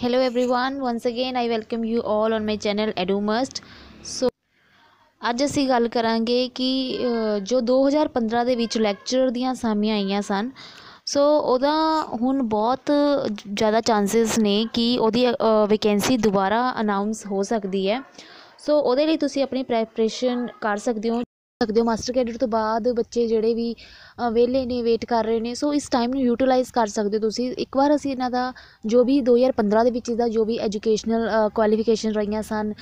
hello everyone once again i welcome you all on my channel edumust so ਅੱਜ ਅਸੀਂ ਗੱਲ ਕਰਾਂਗੇ ਕਿ ਜੋ 2015 ਦੇ ਵਿੱਚ ਲੈਕਚਰ ਦੀਆਂ ਸਾਮੀਆਂ ਆਈਆਂ ਸਨ ਸੋ ਉਹਦਾ ਹੁਣ ਬਹੁਤ ਜ਼ਿਆਦਾ ਚਾਂਸਸ ਨੇ ਕਿ ਉਹਦੀ ਵੈਕੈਂਸੀ ਦੁਬਾਰਾ ਅਨਾਉਂਸ ਹੋ ਸਕਦੀ ਹੈ ਸੋ ਉਹਦੇ ਲਈ ਤੁਸੀਂ ਆਪਣੀ ਪ੍ਰੈਪਰੇਸ਼ਨ ਕਰ ਸਕਦੇ ਹੋ ਸਕਦੇ ਹੋ ਮਾਸਟਰ ਕੈਡਟ ਤੋਂ ਬਾਅਦ ਬੱਚੇ ਜਿਹੜੇ ਵੀ ਵਿਹਲੇ ਨੇ ਵੇਟ ਕਰ ਰਹੇ ਨੇ ਸੋ ਇਸ ਟਾਈਮ ਨੂੰ ਯੂਟਿਲਾਈਜ਼ ਕਰ ਸਕਦੇ ਹੋ ਤੁਸੀਂ ਇੱਕ ਵਾਰ ਅਸੀਂ ਇਹਨਾਂ ਦਾ ਜੋ ਵੀ 2015 ਦੇ ਵਿੱਚ ਇਹਦਾ ਜੋ ਵੀ ਐਜੂਕੇਸ਼ਨਲ ਕੁਆਲੀਫਿਕੇਸ਼ਨ ਰਹੀਆਂ ਸਨ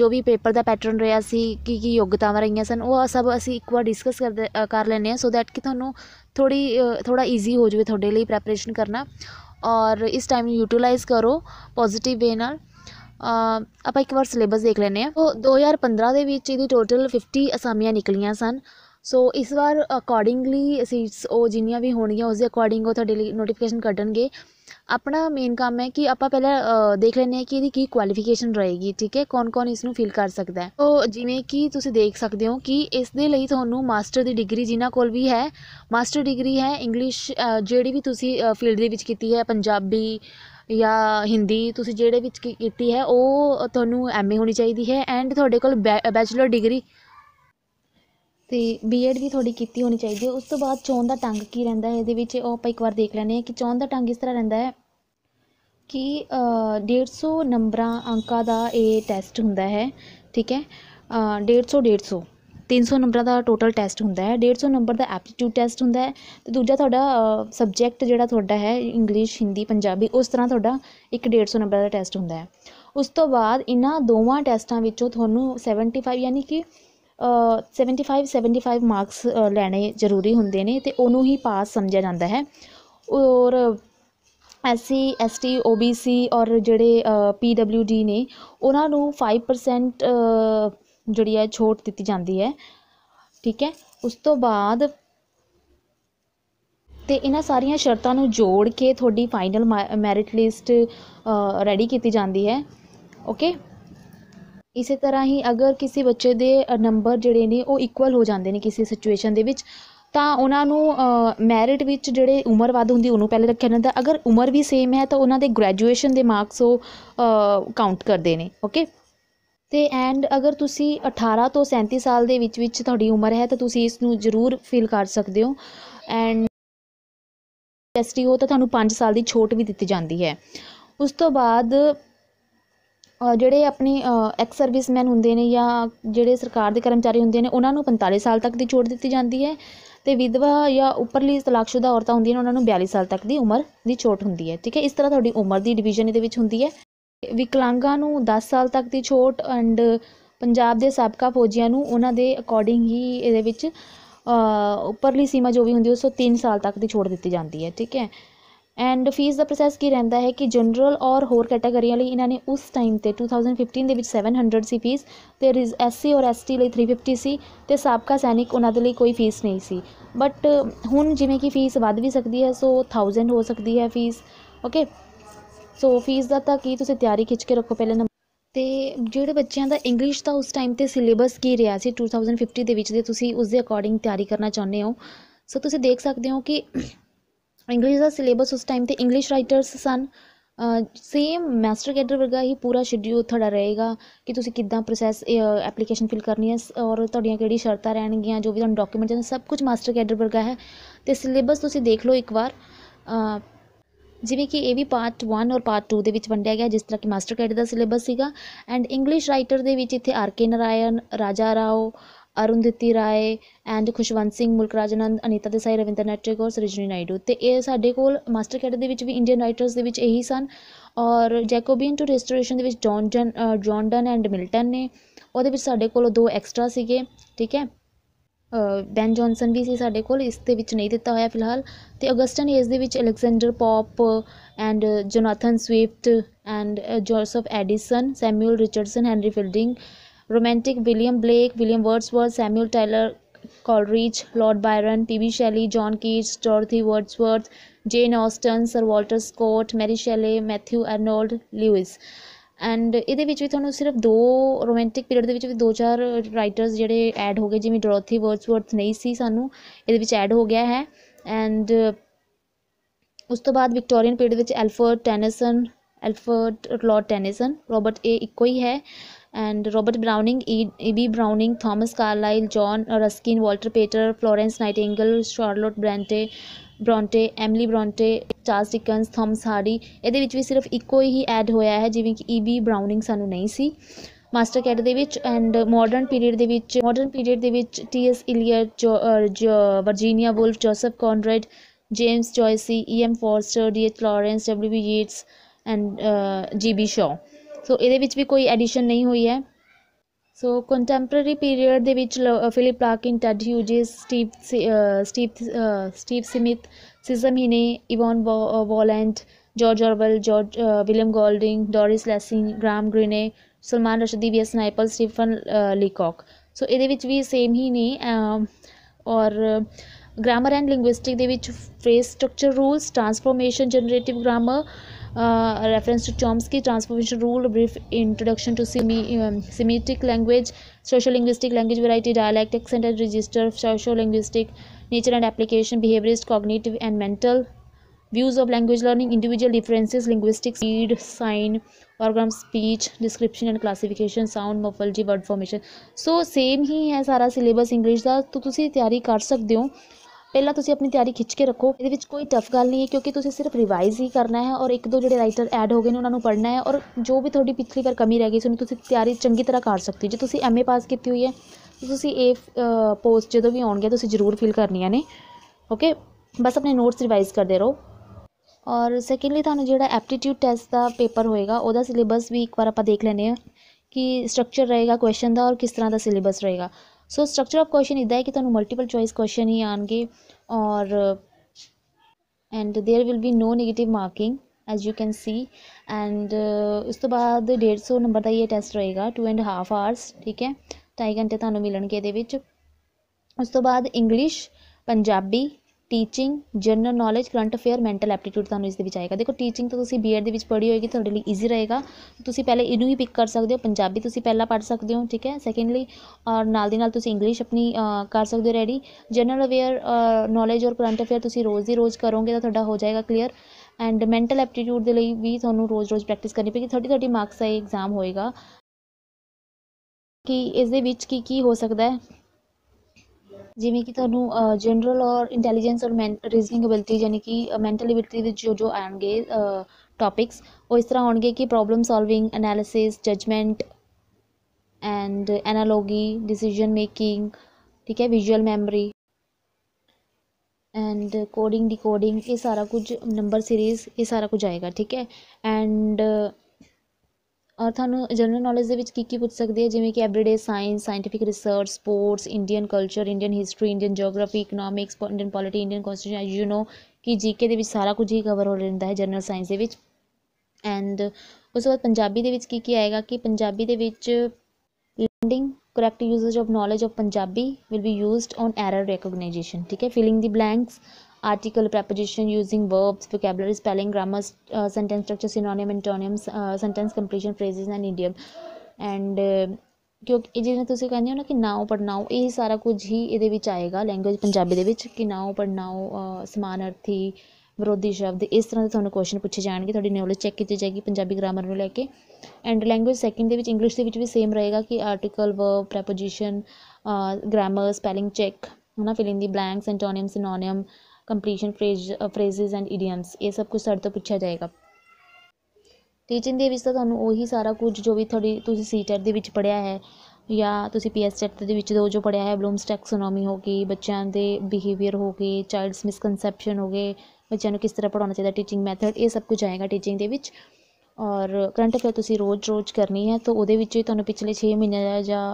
ਜੋ ਵੀ ਪੇਪਰ ਦਾ ਪੈਟਰਨ ਰਿਹਾ ਸੀ ਕੀ ਕੀ ਯੋਗਤਾਵਾਂ ਰਹੀਆਂ ਸਨ ਉਹ ਸਭ ਅਸੀਂ ਇੱਕ ਵਾਰ ਡਿਸਕਸ ਕਰ ਲੈਣੇ ਆ ਸੋ ਥੈਟ ਕਿ ਤੁਹਾਨੂੰ ਥੋੜੀ ਥੋੜਾ ਈਜ਼ੀ ਹੋ ਜਾਵੇ ਤੁਹਾਡੇ ਲਈ ਪ੍ਰੈਪਰੇਸ਼ਨ ਕਰਨਾ ਔਰ ਇਸ ਟਾਈਮ ਨੂੰ ਯੂਟਿਲਾਈਜ਼ ਕਰੋ ਪੋਜ਼ਿਟਿਵ ਵੇ ਨਾਲ ਆਪਾਂ ਇੱਕ ਵਾਰ ਸਿਲੇਬਸ ਦੇਖ ਲੈਨੇ ਆ ਸੋ 2015 ਦੇ ਵਿੱਚ ਇਹਦੀ ਟੋਟਲ 50 ਅਸਾਮੀਆਂ ਨਿਕਲੀਆਂ ਸਨ ਸੋ ਇਸ ਵਾਰ ਅਕੋਰਡਿੰਗਲੀ ਸੀਟਸ ਉਹ ਜਿੰਨੀਆਂ ਵੀ ਹੋਣਗੀਆਂ ਉਸ ਦੇ ਅਕੋਰਡਿੰਗ ਉਹ ਤੁਹਾਡੇ ਲਈ ਨੋਟੀਫਿਕੇਸ਼ਨ ਕੱਢਣਗੇ ਆਪਣਾ ਮੇਨ ਕੰਮ ਹੈ ਕਿ ਆਪਾਂ ਪਹਿਲਾਂ ਦੇਖ ਲੈਨੇ ਆ ਕਿ ਇਹਦੀ ਕੀ ਕੁਆਲੀਫਿਕੇਸ਼ਨ ਰਹੇਗੀ ਠੀਕ ਹੈ ਕੌਣ-ਕੌਣ ਇਸ ਨੂੰ ਫਿਲ ਕਰ ਸਕਦਾ ਹੈ ਸੋ ਜਿਵੇਂ ਕਿ ਤੁਸੀਂ ਦੇਖ ਸਕਦੇ ਹੋ ਕਿ ਇਸ ਦੇ ਲਈ ਤੁਹਾਨੂੰ ਮਾਸਟਰ ਦੀ ਡਿਗਰੀ ਜਿਨ੍ਹਾਂ ਕੋਲ ਵੀ ਹੈ ਮਾਸਟਰ ਡਿਗਰੀ ਹੈ ਇੰਗਲਿਸ਼ ਜਿਹੜੀ ਵੀ ਤੁਸੀਂ ਫੀਲਡ ਦੇ ਵਿੱਚ ਕੀਤੀ ਹੈ ਪੰਜਾਬੀ ਜਾਂ ਹਿੰਦੀ ਤੁਸੀਂ ਜਿਹੜੇ ਵਿੱਚ ਕੀ ਕੀਤੀ ਹੈ ਉਹ ਤੁਹਾਨੂੰ ਐੱਮ ਏ ਹੋਣੀ ਚਾਹੀਦੀ ਹੈ ਐਂਡ ਤੁਹਾਡੇ ਕੋਲ ਬੈ ਬੈਚਲਰ ਡਿਗਰੀ ਅਤੇ ਬੀਐਡ ਵੀ ਤੁਹਾਡੀ ਕੀਤੀ ਹੋਣੀ ਚਾਹੀਦੀ ਹੈ ਉਸ ਤੋਂ ਬਾਅਦ ਚੋਣ ਦਾ ਟੰਗ ਕੀ ਰਹਿੰਦਾ ਹੈ ਇਹਦੇ ਵਿੱਚ ਉਹ ਆਪਾਂ ਇੱਕ ਵਾਰ ਦੇਖ ਲੈਂਦੇ ਹਾਂ ਕਿ ਚੋਣ ਦਾ ਟੰਗ ਇਸ ਤਰ੍ਹਾਂ ਰਹਿੰਦਾ ਹੈ ਕਿ 150 ਨੰਬਰਾਂ ਅੰਕਾਂ ਦਾ ਇਹ ਟੈਸਟ ਹੁੰਦਾ ਹੈ ਠੀਕ ਹੈ 150 150 300 ਨੰਬਰਾਂ ਦਾ ਟੋਟਲ ਟੈਸਟ ਹੁੰਦਾ ਹੈ 150 ਨੰਬਰ ਦਾ ਐਪਟੀਟਿਊਡ ਟੈਸਟ ਹੁੰਦਾ ਹੈ ਤੇ ਦੂਜਾ ਤੁਹਾਡਾ ਸਬਜੈਕਟ ਜਿਹੜਾ ਤੁਹਾਡਾ ਹੈ ਇੰਗਲਿਸ਼ ਹਿੰਦੀ ਪੰਜਾਬੀ ਉਸ ਤਰ੍ਹਾਂ ਤੁਹਾਡਾ ਇੱਕ 150 ਨੰਬਰ ਦਾ ਟੈਸਟ ਹੁੰਦਾ ਹੈ ਉਸ ਤੋਂ ਬਾਅਦ ਇਹਨਾਂ ਦੋਵਾਂ ਟੈਸਟਾਂ ਵਿੱਚੋਂ ਤੁਹਾਨੂੰ 75 ਯਾਨੀ ਕਿ 75 75 ਮਾਰਕਸ ਲੈਣੇ ਜ਼ਰੂਰੀ ਹੁੰਦੇ ਨੇ ਤੇ ਉਹਨੂੰ ਹੀ ਪਾਸ ਸਮਝਿਆ ਜਾਂਦਾ ਹੈ ਔਰ ਐਸਸੀ ਐਸਟੀ ਓਬੀਸੀ ਔਰ ਜਿਹੜੇ ਪੀਡਬਲਯੂਡੀ ਨੇ ਉਹਨਾਂ ਨੂੰ 5% ਜਿਹੜੀ ਹੈ ਛੋਟ ਦਿੱਤੀ ਜਾਂਦੀ ਹੈ ਠੀਕ ਹੈ ਉਸ ਤੋਂ ਬਾਅਦ ਤੇ ਇਹਨਾਂ ਸਾਰੀਆਂ ਸ਼ਰਤਾਂ ਨੂੰ ਜੋੜ ਕੇ ਤੁਹਾਡੀ ਫਾਈਨਲ ਮੈਰਿਟ ਲਿਸਟ ਰੈਡੀ ਕੀਤੀ ਜਾਂਦੀ ਹੈ ਓਕੇ ਇਸੇ ਤਰ੍ਹਾਂ ਹੀ ਅਗਰ ਕਿਸੇ ਬੱਚੇ ਦੇ ਨੰਬਰ ਜਿਹੜੇ ਨੇ ਉਹ ਇਕੁਅਲ ਹੋ ਜਾਂਦੇ ਨੇ ਕਿਸੇ ਸਿਚੁਏਸ਼ਨ ਦੇ ਵਿੱਚ ਤਾਂ ਉਹਨਾਂ ਨੂੰ ਮੈਰਿਟ ਵਿੱਚ ਜਿਹੜੇ ਉਮਰ ਵੱਧ ਹੁੰਦੀ ਉਹਨੂੰ ਪਹਿਲੇ ਰੱਖਿਆ ਜਾਂਦਾ ਅਗਰ ਉਮਰ ਵੀ ਸੇਮ ਹੈ ਤਾਂ ਉਹਨਾਂ ਦੇ ਗ੍ਰੈਜੂਏਸ਼ਨ ਦੇ ਮਾਰਕਸ ਉਹ ਕਾਊਂਟ ਕਰਦੇ ਨੇ ਓਕੇ ਤੇ ਐਂਡ ਅਗਰ ਤੁਸੀਂ 18 ਤੋਂ 37 ਸਾਲ ਦੇ ਵਿੱਚ ਵਿੱਚ ਤੁਹਾਡੀ ਉਮਰ ਹੈ ਤਾਂ ਤੁਸੀਂ ਇਸ ਨੂੰ ਜ਼ਰੂਰ ਫੀਲ ਕਰ ਸਕਦੇ ਹੋ ਐਂਡ ਐਸਟੀ ਹੋ ਤਾਂ ਤੁਹਾਨੂੰ 5 ਸਾਲ ਦੀ ਛੋਟ ਵੀ ਦਿੱਤੀ ਜਾਂਦੀ ਹੈ ਉਸ ਤੋਂ ਬਾਅਦ ਜਿਹੜੇ ਆਪਣੀ ਐਕਸ ਸਰਵਿਸਮੈਨ ਹੁੰਦੇ ਨੇ ਜਾਂ ਜਿਹੜੇ ਸਰਕਾਰ ਦੇ ਕਰਮਚਾਰੀ ਹੁੰਦੇ ਨੇ ਉਹਨਾਂ ਨੂੰ 45 ਸਾਲ ਤੱਕ ਦੀ ਛੋਟ ਦਿੱਤੀ ਜਾਂਦੀ ਹੈ ਤੇ ਵਿਧਵਾ ਜਾਂ ਉੱਪਰਲੀ ਤਲਾਕਸ਼ੁਦਾ ਔਰਤਾਂ ਹੁੰਦੀਆਂ ਨੇ ਉਹਨਾਂ ਨੂੰ 42 ਸਾਲ ਤੱਕ ਦੀ ਉਮਰ ਦੀ ਛੋਟ ਹੁੰਦੀ ਹੈ ਠੀਕ ਹੈ ਇਸ ਤਰ੍ਹਾਂ ਤੁਹਾਡੀ ਉਮਰ ਦੀ ਡਿਵੀਜ਼ਨ ਇਹਦੇ ਵਿੱਚ ਹੁੰਦੀ ਹੈ ਵਿਕਲਾਂਗਾਂ ਨੂੰ 10 ਸਾਲ ਤੱਕ ਦੀ ਛੋਟ ਐਂਡ ਪੰਜਾਬ ਦੇ ਸਾਬਕਾ ਫੌਜੀਆਂ ਨੂੰ ਉਹਨਾਂ ਦੇ ਅਕੋਰਡਿੰਗ ਹੀ ਇਹਦੇ ਵਿੱਚ ਉੱਪਰਲੀ ਸੀਮਾ ਜੋ ਵੀ ਹੁੰਦੀ ਉਸ ਤੋਂ 3 ਸਾਲ ਤੱਕ ਦੀ ਛੋਟ ਦਿੱਤੀ ਜਾਂਦੀ ਹੈ ਠੀਕ ਹੈ ਐਂਡ ਫੀਸ ਦਾ ਪ੍ਰੋਸੈਸ ਕੀ ਰਹਿੰਦਾ ਹੈ ਕਿ ਜਨਰਲ ਔਰ ਹੋਰ ਕੈਟਾਗਰੀਆਂ ਲਈ ਇਹਨਾਂ ਨੇ ਉਸ ਟਾਈਮ ਤੇ 2015 ਦੇ ਵਿੱਚ 700 ਸੀ ਫੀਸ ਤੇ ਐਸਸੀ ਔਰ ਐਸਟੀ ਲਈ 350 ਸੀ ਤੇ ਸਾਬਕਾ ਸੈਨਿਕ ਉਹਨਾਂ ਦੇ ਲਈ ਕੋਈ ਫੀਸ ਨਹੀਂ ਸੀ ਬਟ ਹੁਣ ਜਿਵੇਂ ਕਿ ਫੀਸ ਵੱਧ ਵੀ ਸਕਦੀ ਹੈ ਸੋ 1000 ਹੋ ਸਕਦੀ ਹੈ ਫੀਸ ਓਕੇ ਸੋ ਫੀਸ ਦਾ ਤਾਂ ਕੀ ਤੁਸੀਂ ਤਿਆਰੀ ਖਿੱਚ ਕੇ ਰੱਖੋ ਪਹਿਲੇ ਨੰਬਰ ਤੇ ਜਿਹੜੇ ਬੱਚਿਆਂ ਦਾ ਇੰਗਲਿਸ਼ ਦਾ ਉਸ ਟਾਈਮ ਤੇ ਸਿਲੇਬਸ ਕੀ ਰਿਹਾ ਸੀ 2050 ਦੇ ਵਿੱਚ ਦੇ ਤੁਸੀਂ ਉਸ ਦੇ ਅਕੋਰਡਿੰਗ ਤਿਆਰੀ ਕਰਨਾ ਚਾਹੁੰਦੇ ਹੋ ਸੋ ਤੁਸੀਂ ਦੇਖ ਸਕਦੇ ਹੋ ਕਿ ਇੰਗਲਿਸ਼ ਦਾ ਸਿਲੇਬਸ ਉਸ ਟਾਈਮ ਤੇ ਇੰਗਲਿਸ਼ ਰਾਈਟਰਸ ਸਨ ਸੇਮ ਮਾਸਟਰ ਕੈਡਰ ਵਰਗਾ ਹੀ ਪੂਰਾ ਸ਼ਡਿਊਲ ਤੁਹਾਡਾ ਰਹੇਗਾ ਕਿ ਤੁਸੀਂ ਕਿੱਦਾਂ ਪ੍ਰੋਸੈਸ ਐਪਲੀਕੇਸ਼ਨ ਫਿਲ ਕਰਨੀ ਹੈ ਔਰ ਤੁਹਾਡੀਆਂ ਕਿਹੜੀ ਸ਼ਰਤਾਂ ਰਹਿਣਗੀਆਂ ਜੋ ਵੀ ਤੁਹਾਨੂੰ ਡਾਕੂਮੈਂਟ ਸਭ ਕੁਝ ਮਾਸਟਰ ਕੈਡਰ ਵਰਗਾ ਹੈ ਤੇ ਸਿਲੇਬਸ ਤੁਸੀਂ ਦੇਖ ਲਓ ਇੱਕ ਵਾਰ ਜਿਵੇਂ ਕਿ ਇਹ ਵੀ ਪਾਰਟ 1 ਔਰ ਪਾਰਟ 2 ਦੇ ਵਿੱਚ ਵੰਡਿਆ ਗਿਆ ਜਿਸ ਤਰ੍ਹਾਂ ਕਿ ਮਾਸਟਰ ਕੈਡ ਦਾ ਸਿਲੇਬਸ ਸੀਗਾ ਐਂਡ ਇੰਗਲਿਸ਼ ਰਾਈਟਰ ਦੇ ਵਿੱਚ ਇੱਥੇ R K Narayan Raja Rao Arundhati Roy and Khushwant Singh Mulk Raj Anand Anita Desai Rabindranath Tagore Sarojini Naidu ਤੇ ਇਹ ਸਾਡੇ ਕੋਲ ਮਾਸਟਰ ਕੈਡਰ ਦੇ ਵਿੱਚ ਵੀ ਇੰਡੀਅਨ ਰਾਈਟਰਸ ਦੇ ਵਿੱਚ ਇਹੀ ਸਨ ਔਰ ਜੈਕੋਬੀਨ ਟੂ ਰੈਸਟੋਰੇਸ਼ਨ ਦੇ ਵਿੱਚ John John Donne John Donne and Milton ਨੇ ਉਹਦੇ ਵਿੱਚ ਸਾਡੇ ਕੋਲ ਦੋ ਐਕਸਟਰਾ ਸੀਗੇ ਠੀਕ ਹੈ ਬੈਨ ਜੌਨਸਨ ਵੀ ਸੀ ਸਾਡੇ ਕੋਲ ਇਸ ਦੇ ਵਿੱਚ ਨਹੀਂ ਦਿੱਤਾ ਹੋਇਆ ਫਿਲਹਾਲ ਤੇ ਅਗਸਟਨ ਏਜ ਦੇ ਵਿੱਚ Alexander Pope and Jonathan Swift and Joseph Addison Samuel Richardson Henry Fielding romantic William Blake William Wordsworth Samuel Taylor Coleridge Lord Byron P B Shelley John Keats Dorothy Wordsworth Jane Austen Sir Walter Scott Mary Shelley Matthew Arnold Lewis and ਇਹਦੇ ਵਿੱਚ ਵੀ ਤੁਹਾਨੂੰ ਸਿਰਫ ਦੋ romantic period ਦੇ ਵਿੱਚ ਵੀ ਦੋ ਚਾਰ writers ਜਿਹੜੇ ਐਡ ਹੋ ਗਏ ਜਿਵੇਂ ਡਰੋਥੀ ਵਰਡਸਵਰਥ ਨਹੀਂ ਸੀ ਸਾਨੂੰ ਇਹਦੇ ਵਿੱਚ ਐਡ ਹੋ ਗਿਆ ਹੈ ਐਂਡ ਉਸ ਤੋਂ ਬਾਅਦ ਵਿਕਟੋਰੀਅਨ ਪੀਰੀਅਡ ਵਿੱਚ Alfred Tennyson Alfred Lord Tennyson Robert ਏ ਇੱਕੋ ਹੀ ਹੈ and Robert Browning E B Browning Thomas Carlyle John Ruskin Walter Pater Florence Nightingale Charlotte Bronte Bronte Emily Bronte Charles Dickens Thomas Hardy ਇਹਦੇ ਵਿੱਚ ਵੀ ਸਿਰਫ ਇੱਕੋ ਹੀ add ਹੋਇਆ ਹੈ ਜਿਵੇਂ ਕਿ ਈਬੀ e ਬ੍ਰਾਊਨਿੰਗ ਸਾਨੂੰ ਨਹੀਂ ਸੀ ਮਾਸਟਰ ਕੈਟ ਦੇ ਵਿੱਚ ਐਂਡ ਮਾਡਰਨ ਪੀਰੀਅਡ ਦੇ ਵਿੱਚ ਮਾਡਰਨ ਪੀਰੀਅਡ ਦੇ ਵਿੱਚ ਟੀਐਸ ਇਲੀਅਰ ਜੋ Virginia Woolf Joseph Conrad James Joyce E M Forster D H Lawrence W B and G B B Shaw so ਇਹਦੇ ਵਿੱਚ ਵੀ ਕੋਈ ਐਡੀਸ਼ਨ ਨਹੀਂ ਹੋਈ ਹੈ ਸੋ ਕੰਟੈਂਪਰੇਰੀ ਪੀਰੀਅਡ ਦੇ ਵਿੱਚ Philip Larkin Ted Hughes Steve Steve Steve Smith Seamus Heaney Eavan Boland George Orwell George William Golding Doris Lessing Graham Greene Salman Rushdie V S Naipaul Stephen Leacock so ਇਹਦੇ ਵਿੱਚ ਵੀ ਸੇਮ ਹੀ ਨੇ ਔਰ ਗ੍ਰਾਮਰ ਐਂਡ ਲਿੰਗੁਇਸਟਿਕ ਦੇ ਵਿੱਚ phrase structure rules transformation generative grammar reference to Chomsky transformation rule brief introduction to सीमी semantic language social linguistic language variety dialect accent and register sociolinguistic nature and application behaviourist cognitive and mental views of language learning individual differences linguistic speed sign organ speech description and classification sound morphology word formation so same ही है सारा syllabus English का तो तुम तैयारी कर सकते हो ਪਹਿਲਾਂ ਤੁਸੀਂ ਆਪਣੀ ਤਿਆਰੀ ਖਿੱਚ ਕੇ ਰੱਖੋ ਇਹਦੇ ਵਿੱਚ ਕੋਈ ਟਫ ਗੱਲ ਨਹੀਂ ਹੈ ਕਿਉਂਕਿ ਤੁਸੀਂ ਸਿਰਫ ਰਿਵਾਈਜ਼ ਹੀ ਕਰਨਾ ਹੈ ਔਰ ਇੱਕ ਦੋ ਜਿਹੜੇ ਰਾਈਟਰ ਐਡ ਹੋ ਗਏ ਨੇ ਉਹਨਾਂ ਨੂੰ ਪੜ੍ਹਨਾ ਹੈ ਔਰ ਜੋ ਵੀ ਤੁਹਾਡੀ ਪਿਛਲੀ ਵਾਰ ਕਮੀ ਰਹਿ ਗਈ ਸੀ ਉਹਨੂੰ ਤੁਸੀਂ ਤਿਆਰੀ ਚੰਗੀ ਤਰ੍ਹਾਂ ਕਰ ਸਕਦੇ ਹੋ ਜੇ ਤੁਸੀਂ ਐਮਏ ਪਾਸ ਕੀਤੀ ਹੋਈ ਹੈ ਤੁਸੀਂ ਇਹ ਪੋਸਟ ਜਦੋਂ ਵੀ ਆਉਣਗੇ ਤੁਸੀਂ ਜ਼ਰੂਰ ਫਿਲ ਕਰਨੀਆਂ ਨੇ ਓਕੇ ਬਸ ਆਪਣੇ ਨੋਟਸ ਰਿਵਾਈਜ਼ ਕਰਦੇ ਰਹੋ ਔਰ ਸੈਕੰਡਲੀ ਤੁਹਾਨੂੰ ਜਿਹੜਾ ਐਪਟੀਟਿਊਡ ਟੈਸਟ ਦਾ ਪੇਪਰ ਹੋਏਗਾ ਉਹਦਾ ਸਿਲੇਬਸ ਵੀ ਇੱਕ ਵਾਰ ਆਪਾਂ ਦੇਖ ਲੈਨੇ ਆ ਕਿ ਸਟਰਕਚਰ ਰਹੇਗਾ ਕੁਐਸਚਨ ਦਾ ਔਰ ਕਿਸ ਤਰ੍ਹਾਂ ਦਾ ਸਿਲੇਬਸ ਰਹੇਗਾ ਸੋ ਸਟਰਕਚਰ ਆਫ ਕੁਐਸਚਨ ਇਦਾਂ ਹੈ ਕਿ ਤੁਹਾਨੂੰ ਮਲਟੀਪਲ ਚੋਇਸ ਕੁਐਸਚਨ ਹੀ ਆਣਗੇ ਔਰ and there will be no negative marking as you can see and ਉਸ ਤੋਂ ਬਾਅਦ 150 ਨੰਬਰ ਦਾ ਇਹ ਟੈਸਟ ਰਹੇਗਾ 2 ਐਂਡ ਹਾਫ ਆਵਰਸ ਠੀਕ ਹੈ 2.5 ਘੰਟੇ ਤੁਹਾਨੂੰ ਮਿਲਣਗੇ ਇਹਦੇ ਵਿੱਚ ਉਸ ਤੋਂ ਬਾਅਦ English Punjabi teaching general knowledge current affair mental aptitude ਤੁਹਾਨੂੰ ਇਸ ਦੇ ਵਿੱਚ ਆਏਗਾ ਦੇਖੋ ਟੀਚਿੰਗ ਤਾਂ ਤੁਸੀਂ ਬੀਐਡ ਦੇ ਵਿੱਚ ਪੜ੍ਹੀ ਹੋਏਗੀ ਤੁਹਾਡੇ ਲਈ ਈਜ਼ੀ ਰਹੇਗਾ ਤੁਸੀਂ ਪਹਿਲੇ ਇਹਨੂੰ ਹੀ ਪਿਕ ਕਰ ਸਕਦੇ ਹੋ ਪੰਜਾਬੀ ਤੁਸੀਂ ਪਹਿਲਾਂ ਪੜ੍ਹ ਸਕਦੇ ਹੋ ਠੀਕ ਹੈ ਸੈਕੰਡਲੀ ਔਰ ਨਾਲ ਦੀ ਨਾਲ ਤੁਸੀਂ ਇੰਗਲਿਸ਼ ਆਪਣੀ ਕਰ ਸਕਦੇ ਹੋ ਰੈਡੀ ਜਨਰਲ ਅਵੇਅਰ ਨੌਲੇਜ ਔਰ ਕਰੰਟ ਅਫੇਅਰ ਤੁਸੀਂ ਰੋਜ਼ ਦੀ ਰੋਜ਼ ਕਰੋਗੇ ਤਾਂ ਤੁਹਾਡਾ ਹੋ ਜਾਏਗਾ ਕਲੀਅਰ ਐਂਡ ਮੈਂਟਲ ਐਪਟੀਟਿਊਡ ਦੇ ਲਈ ਵੀ ਤੁਹਾਨੂੰ ਰੋਜ਼-ਰੋਜ਼ ਪ੍ਰੈਕਟਿਸ ਕਰਨੀ ਪਏਗੀ 30 30 ਮਾਰਕਸ ਦਾ ਇਹ ਐਗਜ਼ਾਮ ਹੋਏਗਾ ਕਿ ਇਸ ਦੇ ਵਿੱਚ ਕੀ ਕੀ ਹੋ ਸਕਦਾ ਹੈ ਜਿਵੇਂ ਕਿ ਤੁਹਾਨੂੰ ਜਨਰਲ ਔਰ ਇੰਟੈਲੀਜੈਂਸ ਔਰ ਰੀਜ਼ਨਿੰਗ ਐਬਿਲਿਟੀ ਯਾਨੀ ਕਿ ਮੈਂਟਲ ਐਬਿਲਿਟੀ ਦੇ ਜੋ ਜੋ ਆਣਗੇ ਟੌਪਿਕਸ ਉਹ ਇਸ ਤਰ੍ਹਾਂ ਆਉਣਗੇ ਕਿ problem solving analysis judgement and analogy decision making ਠੀਕ ਹੈ visual memory and coding decoding ये सारा कुछ नंबर सीरीज़ ये सारा कुछ आएगा ठीक है एंड ਔਰ ਤੁਹਾਨੂੰ ਜਨਰਲ ਨੌਲੇਜ ਦੇ ਵਿੱਚ ਕੀ ਕੀ ਪੁੱਛ ਸਕਦੇ ਆ ਜਿਵੇਂ ਕਿ everyday science scientific research sports Indian culture Indian history Indian geography economics Indian polity Indian constitution you know ਕਿ ਜੀਕੇ ਦੇ ਵਿੱਚ ਸਾਰਾ ਕੁਝ ਹੀ ਕਵਰ ਹੋ ਰਹਿੰਦਾ ਹੈ ਜਨਰਲ ਸਾਇੰਸ ਦੇ ਵਿੱਚ ਐਂਡ ਉਸ ਤੋਂ ਬਾਅਦ ਪੰਜਾਬੀ ਦੇ ਵਿੱਚ ਕੀ ਕੀ ਆਏਗਾ ਕਿ ਪੰਜਾਬੀ ਦੇ ਵਿੱਚ landing usage of knowledge of Punjabi will be used on error recognisation ਠੀਕ ਹੈ filling the blanks article preposition using verbs vocabulary spelling grammar uh, sentence structure synonym antonyms uh, sentence completion phrases and idiom and uh, ਕਿਉਂਕਿ ਜਿਵੇਂ ਤੁਸੀਂ ਕਹਿੰਦੇ ਹੋ ਨਾ ਕਿ ਨਾਉ ਪੜਨਾਉ ਇਹ ਸਾਰਾ ਕੁਝ ਹੀ ਇਹਦੇ ਵਿੱਚ ਆਏਗਾ ਲੈਂਗੁਏਜ ਪੰਜਾਬੀ ਦੇ ਵਿੱਚ ਕਿ ਨਾਉ ਪੜਨਾਉ ਸਮਾਨਾਰਥੀ ਵਿਰੋਧੀ ਸ਼ਬਦ ਇਸ ਤਰ੍ਹਾਂ ਦੇ ਤੁਹਾਨੂੰ ਕੁਐਸਚਨ ਪੁੱਛੇ ਜਾਣਗੇ ਤੁਹਾਡੀ ਨੌਲੇਜ ਚੈੱਕ ਕੀਤੀ ਜਾਏਗੀ ਪੰਜਾਬੀ ਗ੍ਰਾਮਰ ਨੂੰ ਲੈ ਕੇ ਐਂਡ ਲੈਂਗੁਏਜ ਸੈਕਿੰਡ ਦੇ ਵਿੱਚ ਇੰਗਲਿਸ਼ ਦੇ ਵਿੱਚ ਵੀ ਸੇਮ ਰਹੇਗਾ ਕਿ article verb preposition grammar spelling check ਹਨਾ fill in the blanks antonym synonym completion phrase phrases and idioms ਇਹ ਸਭ ਕੁਝ ਸਾਡੇ ਤੋਂ ਪੁੱਛਿਆ ਜਾਏਗਾ ਟੀਚਿੰਗ ਦੇ ਵਿੱਚ ਤਾਂ ਤੁਹਾਨੂੰ ਉਹੀ ਸਾਰਾ ਕੁਝ ਜੋ ਵੀ ਤੁਹਾਡੀ ਤੁਸੀਂ ਸੀਟੈਟ ਦੇ ਵਿੱਚ ਪੜਿਆ ਹੈ ਜਾਂ ਤੁਸੀਂ ਪੀਐਸ ਚੈਟ ਦੇ ਵਿੱਚ ਦੋ ਜੋ ਪੜਿਆ ਹੈ ਬਲੂਮਸ ਟੈਕਸੋਨੋਮੀ ਹੋ ਗਈ ਬੱਚਿਆਂ ਦੇ ਬਿਹੇਵੀਅਰ ਹੋ ਗਏ ਚਾਈਲਡਸ ਮਿਸਕਨਸੈਪਸ਼ਨ ਹੋ ਗਏ ਬੱਚਿਆਂ ਨੂੰ ਕਿਸ ਤਰ੍ਹਾਂ ਪੜਾਉਣਾ ਚਾਹੀਦਾ ਟੀਚਿੰਗ ਮੈਥਡ ਇਹ ਸਭ ਕੁਝ ਆਏਗਾ ਟੀਚਿੰਗ ਦੇ ਵਿੱਚ ਔਰ ਕਰੰਟ ਅਫੇਅਰ ਤੁਸੀਂ ਰੋਜ਼-ਰੋਜ਼ ਕਰਨੀ ਹੈ ਤਾਂ ਉਹਦੇ ਵਿੱਚ ਹੀ ਤੁਹਾਨੂੰ ਪਿਛਲੇ 6 ਮਹੀਨਿਆਂ ਦਾ ਜਾਂ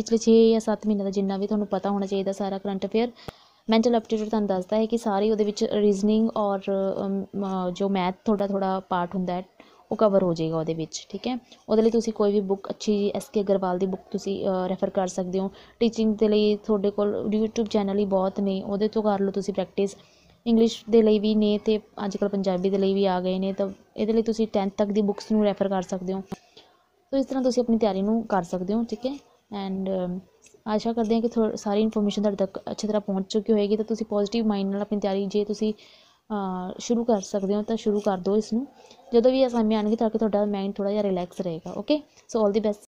ਪਿਛਲੇ 6 ਜਾਂ 7 ਮਹੀਨਿਆਂ ਦਾ ਜਿੰਨਾ ਵੀ ਤੁਹਾਨੂੰ ਪਤਾ ਹੋਣਾ ਚਾਹੀਦਾ ਸਾਰਾ ਕਰੰਟ ਅਫੇਅਰ ਮੈਂਟਲ ਐਪਟੀਟਿਊਡ ਤੁਹਾਨੂੰ ਦੱਸਦਾ ਹੈ ਕਿ ਸਾਰੇ ਉਹਦੇ ਵਿੱਚ ਰੀਜ਼ਨਿੰਗ ਔਰ ਜੋ ਮੈਥ ਥੋੜਾ ਥੋੜਾ ਪਾਰਟ ਹੁੰਦਾ ਹੈ ਉਹ ਕਵਰ ਹੋ ਜਾਏਗਾ ਉਹਦੇ ਵਿੱਚ ਠੀਕ ਹੈ ਉਹਦੇ ਲਈ ਤੁਸੀਂ ਕੋਈ ਵੀ ਬੁੱਕ ਅੱਛੀ ਐਸ ਕੇ ਅਗਰਵਾਲ ਦੀ ਬੁੱਕ ਤੁਸੀਂ ਰੈਫਰ ਕਰ ਸਕਦੇ ਹੋ ਟੀਚਿੰਗ ਦੇ ਲਈ ਤੁਹਾਡੇ ਕੋਲ YouTube ਚੈਨਲ ਹੀ ਬਹੁਤ ਨੇ ਉਹਦੇ ਤੋਂ ਕਰ ਲਓ ਤੁਸੀਂ ਪ੍ਰੈਕਟਿਸ ਇੰਗਲਿਸ਼ ਦੇ ਲਈ ਵੀ ਨੇ ਤੇ ਅੱਜ ਕੱਲ ਪੰਜਾਬੀ ਦੇ ਲਈ ਵੀ ਆ ਗਏ ਨੇ ਤਾਂ ਇਹਦੇ ਲਈ ਤੁਸੀਂ 10th ਤੱਕ ਦੀ ਬੁੱਕਸ ਨੂੰ ਰੈਫਰ ਕਰ ਸਕਦੇ ਹੋ ਸੋ ਇਸ ਤਰ੍ਹਾਂ ਤੁਸੀਂ ਆਪਣੀ ਤਿਆਰੀ ਨੂੰ ਕਰ ਸਕਦੇ ਹੋ ਠੀਕ ਹੈ ਐਂਡ um, ਆਸ਼ਾ ਕਰਦੇ ਹਾਂ ਕਿ ਥੋ ਸਾਰੀ ਇਨਫੋਰਮੇਸ਼ਨ ਤੁਹਾਡੇ ਤੱਕ ਅੱਛੀ ਤਰ੍ਹਾਂ ਪਹੁੰਚ ਚੁੱਕੀ ਹੋਏਗੀ ਤਾਂ ਤੁਸੀਂ ਪੋਜ਼ਿਟਿਵ ਮਾਈਂਡ ਨਾਲ ਆਪਣੀ ਤਿਆਰੀ ਜੇ ਤੁਸੀਂ ਸ਼ੁਰੂ ਕਰ ਸਕਦੇ ਹੋ ਤਾਂ ਸ਼ੁਰੂ ਕਰ ਦਿਓ ਇਸ ਨੂੰ ਜਦੋਂ ਵੀ ਅਸਾਈਨਮੈਂਟ ਆਣਗੇ ਤਾਂ ਕਿ ਤੁਹਾਡਾ ਮਾਈਂਡ ਥੋੜਾ ਜਿਹਾ ਰਿਲੈਕਸ ਰਹੇਗਾ ਓਕੇ ਸੋ ਆਲ ਦੀ ਬੈਸਟ